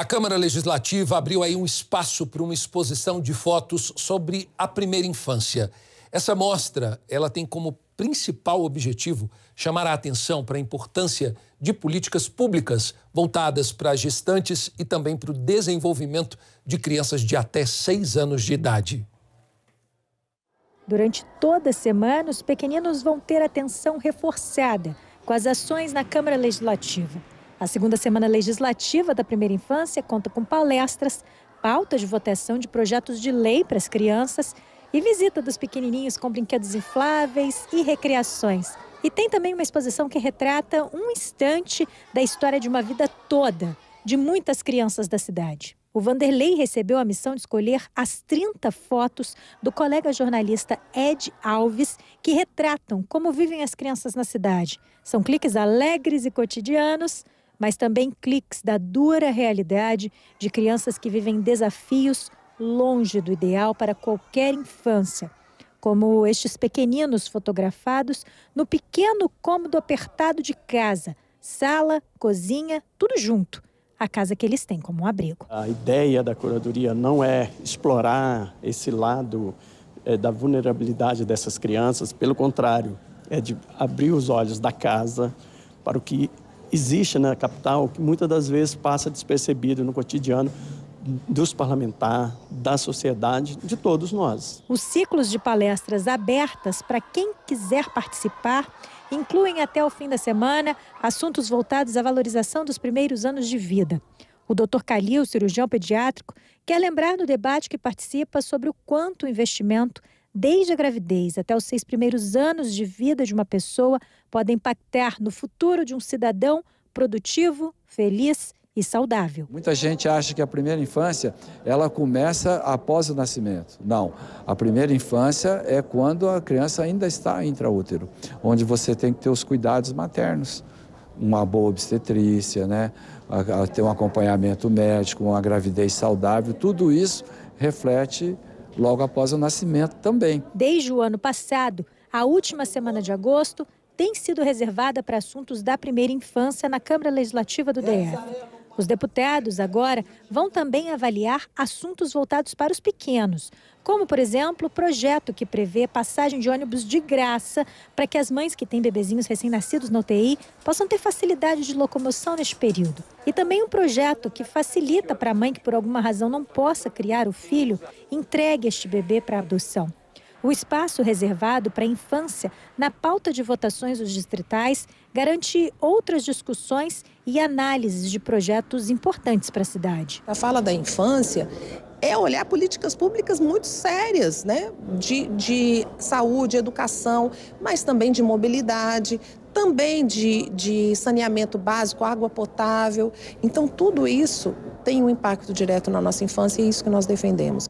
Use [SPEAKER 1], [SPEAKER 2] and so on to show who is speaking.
[SPEAKER 1] A Câmara Legislativa abriu aí um espaço para uma exposição de fotos sobre a primeira infância. Essa mostra, ela tem como principal objetivo chamar a atenção para a importância de políticas públicas voltadas para gestantes e também para o desenvolvimento de crianças de até seis anos de idade.
[SPEAKER 2] Durante toda a semana, os pequeninos vão ter atenção reforçada com as ações na Câmara Legislativa. A segunda semana legislativa da primeira infância conta com palestras, pauta de votação de projetos de lei para as crianças e visita dos pequenininhos com brinquedos infláveis e recreações. E tem também uma exposição que retrata um instante da história de uma vida toda de muitas crianças da cidade. O Vanderlei recebeu a missão de escolher as 30 fotos do colega jornalista Ed Alves que retratam como vivem as crianças na cidade. São cliques alegres e cotidianos mas também cliques da dura realidade de crianças que vivem desafios longe do ideal para qualquer infância, como estes pequeninos fotografados no pequeno cômodo apertado de casa, sala, cozinha, tudo junto. A casa que eles têm como um abrigo.
[SPEAKER 3] A ideia da curadoria não é explorar esse lado é, da vulnerabilidade dessas crianças, pelo contrário, é de abrir os olhos da casa para o que existe na né, capital, que muitas das vezes passa despercebido no cotidiano dos parlamentares, da sociedade, de todos nós. Os
[SPEAKER 2] ciclos de palestras abertas para quem quiser participar incluem até o fim da semana assuntos voltados à valorização dos primeiros anos de vida. O Dr. Calil, cirurgião pediátrico, quer lembrar no debate que participa sobre o quanto o investimento desde a gravidez até os seis primeiros anos de vida de uma pessoa podem impactar no futuro de um cidadão produtivo, feliz e saudável. Muita
[SPEAKER 1] gente acha que a primeira infância ela começa após o nascimento. Não, a primeira infância é quando a criança ainda está intraútero, onde você tem que ter os cuidados maternos, uma boa obstetrícia, né, ter um acompanhamento médico, uma gravidez saudável, tudo isso reflete logo após o nascimento
[SPEAKER 2] também. Desde o ano passado, a última semana de agosto tem sido reservada para assuntos da primeira infância na Câmara Legislativa do DF. Os deputados agora vão também avaliar assuntos voltados para os pequenos, como, por exemplo, o projeto que prevê passagem de ônibus de graça para que as mães que têm bebezinhos recém-nascidos na UTI possam ter facilidade de locomoção neste período. E também um projeto que facilita para a mãe que, por alguma razão, não possa criar o filho, entregue este bebê para adoção. O espaço reservado para a infância na pauta de votações dos distritais garante outras discussões e análises de projetos importantes para a cidade. A fala da infância é olhar políticas públicas muito sérias, né?
[SPEAKER 1] De, de saúde, educação, mas também de mobilidade, também
[SPEAKER 2] de, de saneamento básico, água potável. Então, tudo isso tem um impacto direto na nossa infância e é isso que nós defendemos.